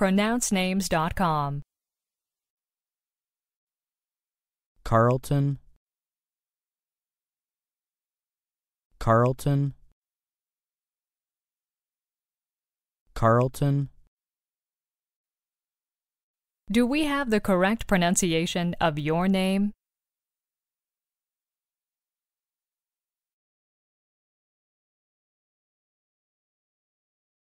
pronouncenames.com. Carlton Carlton Carlton Do we have the correct pronunciation of your name?